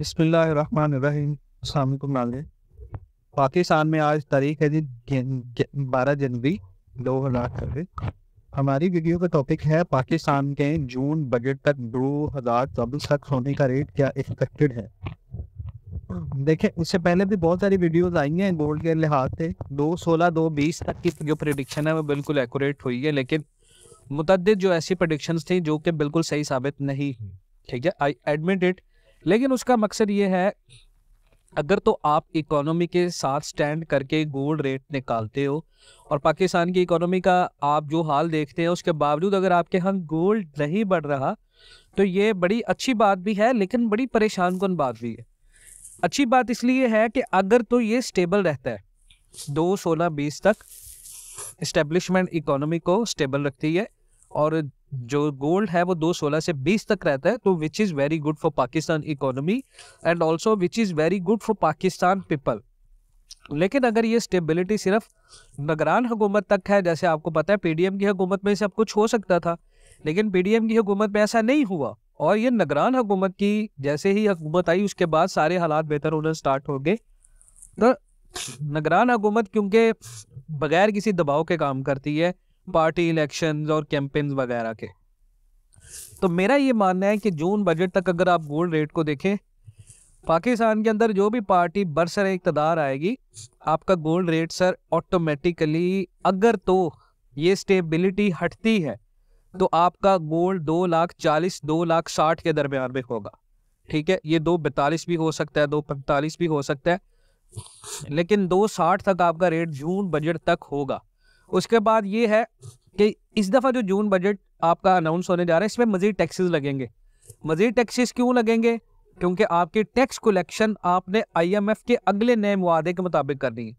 बसमिलकुम पाकिस्तान में आज तारीख है जी बारह जनवरी दो हज़ार चौबीस हमारी वीडियो का टॉपिक है पाकिस्तान के जून बजट तक दो हज़ार चौबीस तक सोने का रेट क्या एक्सपेक्टेड है देखें उससे पहले भी बहुत सारी वीडियोस आई हैं गोल्ड के लिहाज से दो सोलह दो बीस तक की जो प्रडिक्शन है वो बिल्कुल एक्यूरेट हुई है लेकिन मुतद जो ऐसी प्रडिक्शंस थी जो कि बिल्कुल सही साबित नहीं हुई ठीक है आई एडमिट इट लेकिन उसका मकसद ये है अगर तो आप इकोनॉमी के साथ स्टैंड करके गोल्ड रेट निकालते हो और पाकिस्तान की इकोनॉमी का आप जो हाल देखते हैं उसके बावजूद अगर आपके यहाँ गोल्ड नहीं बढ़ रहा तो ये बड़ी अच्छी बात भी है लेकिन बड़ी परेशान कन बात भी है अच्छी बात इसलिए है कि अगर तो ये स्टेबल रहता है दो सोलह बीस तक इस्टेब्लिशमेंट इकोनॉमी को स्टेबल रखती है और जो गोल्ड है वो दो सोलह से बीस तक रहता है तो which is very good for Pakistan economy and also which is very good for Pakistan people लेकिन अगर ये स्टेबिलिटी सिर्फ नगरान हुकूमत तक है जैसे आपको पता है पीडीएम की हुकूमत में सब कुछ हो सकता था लेकिन पीडीएम की हुकूमत में ऐसा नहीं हुआ और ये नगरान हुकूमत की जैसे ही हुकूमत आई उसके बाद सारे हालात बेहतर होना स्टार्ट हो गए तो नगरान हुकूमत क्योंकि बगैर किसी दबाव के काम करती है पार्टी इलेक्शन और कैंपेन वगैरह के तो मेरा ये मानना है कि जून बजट तक अगर आप गोल्ड रेट को देखें पाकिस्तान के अंदर जो भी पार्टी बरसर इकतदार आएगी आपका गोल्ड रेट सर ऑटोमेटिकली अगर तो ये स्टेबिलिटी हटती है तो आपका गोल्ड दो लाख चालीस दो लाख साठ के दरमियान में होगा ठीक है ये दो बैतालीस भी हो सकता है दो पैंतालीस भी हो सकता है लेकिन दो साठ तक आपका रेट जून बजट तक होगा उसके बाद ये है कि इस दफ़ा जो जून बजट आपका अनाउंस होने जा रहा है इसमें मज़ीद टैक्सेस लगेंगे मज़ीद टैक्सेस क्यों लगेंगे क्योंकि आपकी टैक्स कलेक्शन आपने आईएमएफ के अगले नए मुआदे के मुताबिक करनी है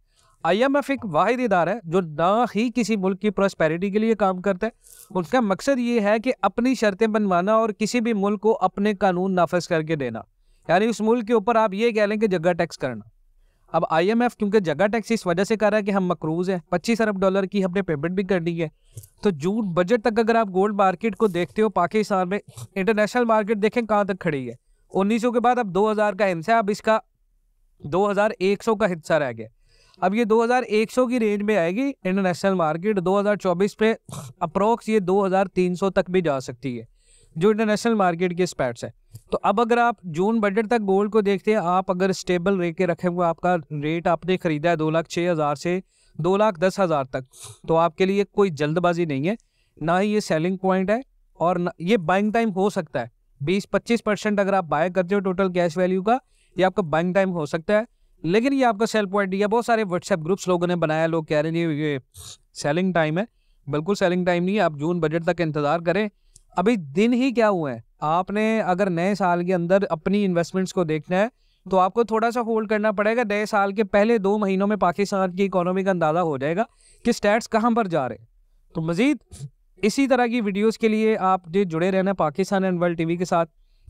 आईएमएफ एक वाहिद इदारा है जो ना ही किसी मुल्क की प्रॉस्पेरिटी के लिए काम करता है उसका मकसद ये है कि अपनी शर्तें बनवाना और किसी भी मुल्क को अपने कानून नाफज करके देना यानी उस मुल्क के ऊपर आप ये कह लें कि जगह टैक्स करना अब आईएमएफ क्योंकि जगह टैक्स इस वजह से कर रहा है कि हम मकरूज हैं पच्चीस अरब डॉलर की हमने पेमेंट भी करनी है तो जून बजट तक अगर आप गोल्ड मार्केट को देखते हो पाकिस्तान में इंटरनेशनल मार्केट देखें कहाँ तक खड़ी है उन्नीस के बाद अब दो का हिस्सा अब इसका दो का हिस्सा रह गया अब ये 2100 की रेंज में आएगी इंटरनेशनल मार्केट 2024 पे अप्रोक्स ये 2300 तक भी जा सकती है जो इंटरनेशनल मार्केट के स्पैट्स है तो अब अगर आप जून बजट तक गोल्ड को देखते हैं आप अगर स्टेबल रेट के रखे हुए आपका रेट आपने खरीदा है दो लाख छः हज़ार से दो लाख दस हज़ार तक तो आपके लिए कोई जल्दबाजी नहीं है ना ही ये सेलिंग पॉइंट है और ये बाइंग टाइम हो सकता है बीस पच्चीस परसेंट अगर आप बाय करते हो टोटल कैश वैल्यू का ये आपका बाइंग टाइम हो सकता है लेकिन ये आपका सेल पॉइंट है बहुत सारे व्हाट्सएप ग्रुप्स लोगों ने बनाया लोग कह रहे हैं ये सेलिंग टाइम है बिल्कुल सेलिंग टाइम नहीं है आप जून बजट तक इंतज़ार करें अभी दिन ही क्या हुए हैं आपने अगर नए साल के अंदर अपनी इन्वेस्टमेंट्स को देखना है तो आपको थोड़ा सा होल्ड करना पड़ेगा नए साल के पहले दो महीनों में पाकिस्तान की इकोनॉमी का अंदाज़ा हो जाएगा कि स्टैट्स कहाँ पर जा रहे हैं तो मज़ीद इसी तरह की वीडियोस के लिए आप जो जुड़े रहना पाकिस्तान एंड वर्ल्ड टीवी के साथ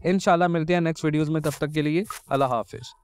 इन मिलते हैं नेक्स्ट वीडियोज़ में तब तक के लिए अल्लाह हाफिज़